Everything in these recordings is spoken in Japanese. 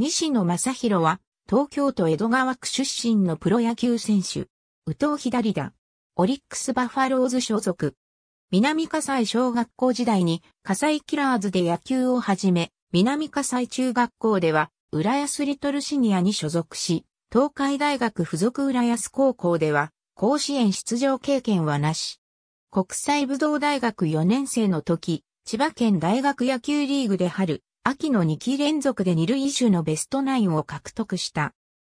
西野正弘は、東京都江戸川区出身のプロ野球選手。宇藤左打。オリックスバファローズ所属。南葛西小学校時代に、葛西キラーズで野球を始め、南葛西中学校では、浦安リトルシニアに所属し、東海大学附属浦安高校では、甲子園出場経験はなし。国際武道大学4年生の時、千葉県大学野球リーグで春、秋の2期連続で二塁手のベストナインを獲得した。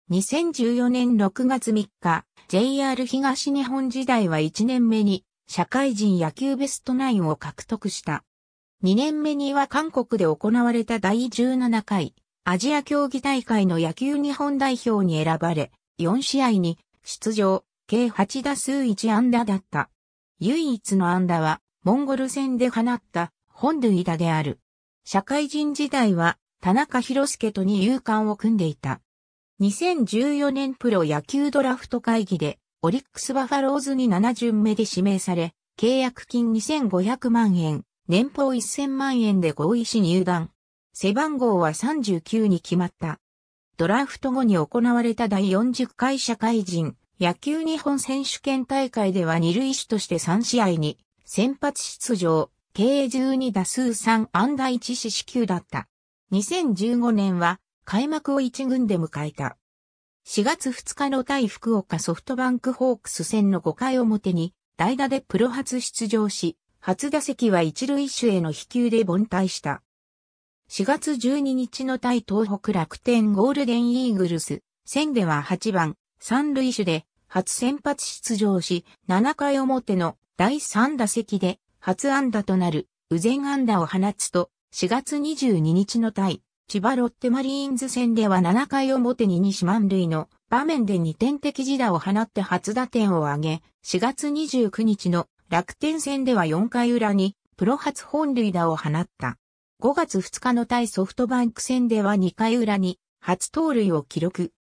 2014年6月3日、JR 東日本時代は1年目に社会人野球ベストナインを獲得した。2年目には韓国で行われた第17回アジア競技大会の野球日本代表に選ばれ、4試合に出場、計8打数1安打だった。唯一の安打は、モンゴル戦で放った本塁打である。社会人時代は田中博介とに勇敢を組んでいた。2014年プロ野球ドラフト会議でオリックスバファローズに7巡目で指名され、契約金2500万円、年俸1000万円で合意し入団。背番号は39に決まった。ドラフト後に行われた第40回社会人野球日本選手権大会では二塁手として3試合に先発出場。計12打数3安打1四死球だった。2015年は開幕を1軍で迎えた。4月2日の対福岡ソフトバンクホークス戦の5回表に代打でプロ初出場し、初打席は一塁手への飛球で凡退した。4月12日の対東北楽天ゴールデンイーグルス戦では8番三塁手で初先発出場し、7回表の第3打席で初安打となる、右前安打を放つと、4月22日の対、千葉ロッテマリーンズ戦では7回表に西万塁の場面で2点的自打を放って初打点を挙げ、4月29日の楽天戦では4回裏にプロ初本塁打を放った。5月2日の対ソフトバンク戦では2回裏に初盗塁を記録。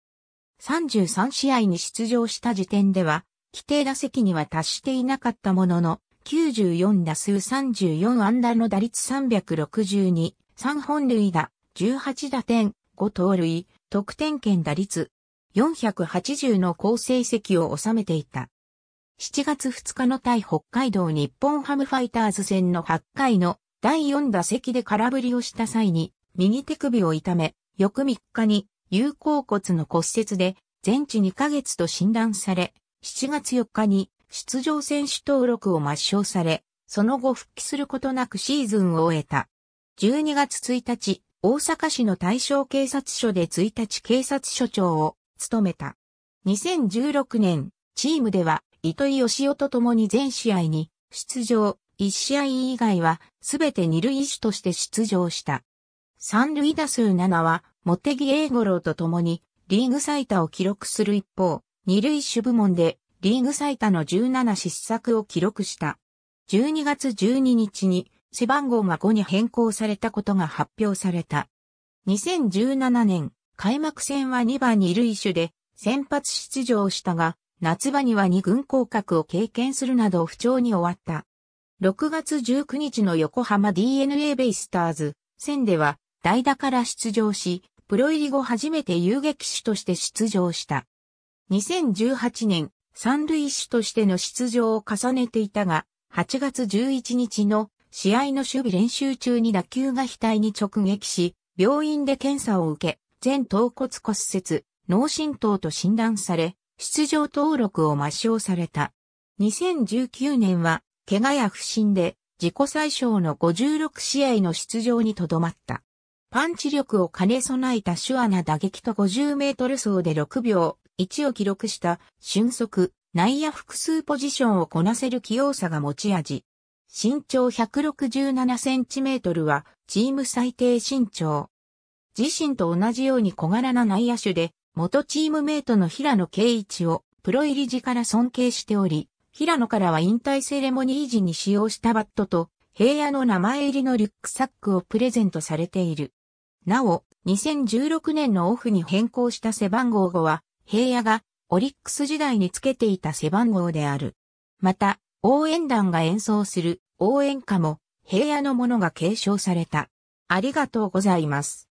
33試合に出場した時点では、規定打席には達していなかったものの、94打数34安打の打率362、3本塁打、18打点、5盗塁、得点圏打率、480の好成績を収めていた。7月2日の対北海道日本ハムファイターズ戦の8回の第4打席で空振りをした際に、右手首を痛め、翌3日に、有効骨の骨折で、全治2ヶ月と診断され、7月4日に出場選手登録を抹消され、その後復帰することなくシーズンを終えた。12月1日、大阪市の対象警察署で1日警察署長を務めた。2016年、チームでは糸井義雄と共に全試合に出場、1試合以外はすべて二塁手として出場した。三塁打数7は、茂木英五郎と共にリーグ最多を記録する一方、二塁手部門でリーグ最多の17失策を記録した。12月12日に背番号が5に変更されたことが発表された。2017年、開幕戦は2番る。一手で先発出場したが、夏場には2軍降格を経験するなど不調に終わった。6月19日の横浜 DNA ベイスターズ戦では代打から出場し、プロ入り後初めて遊撃手として出場した。2018年三塁手としての出場を重ねていたが、8月11日の試合の守備練習中に打球が額に直撃し、病院で検査を受け、全頭骨骨折、脳震盪と診断され、出場登録を抹消された。2019年は、怪我や不振で、自己最小の56試合の出場にとどまった。パンチ力を兼ね備えた手話な打撃と50メートル走で6秒1を記録した俊足、内野複数ポジションをこなせる器用さが持ち味。身長167センチメートルはチーム最低身長。自身と同じように小柄な内野手で、元チームメイトの平野圭一をプロ入り時から尊敬しており、平野からは引退セレモニー時に使用したバットと平野の名前入りのリュックサックをプレゼントされている。なお、2016年のオフに変更した背番号5は、平野がオリックス時代につけていた背番号である。また、応援団が演奏する応援歌も平野のものが継承された。ありがとうございます。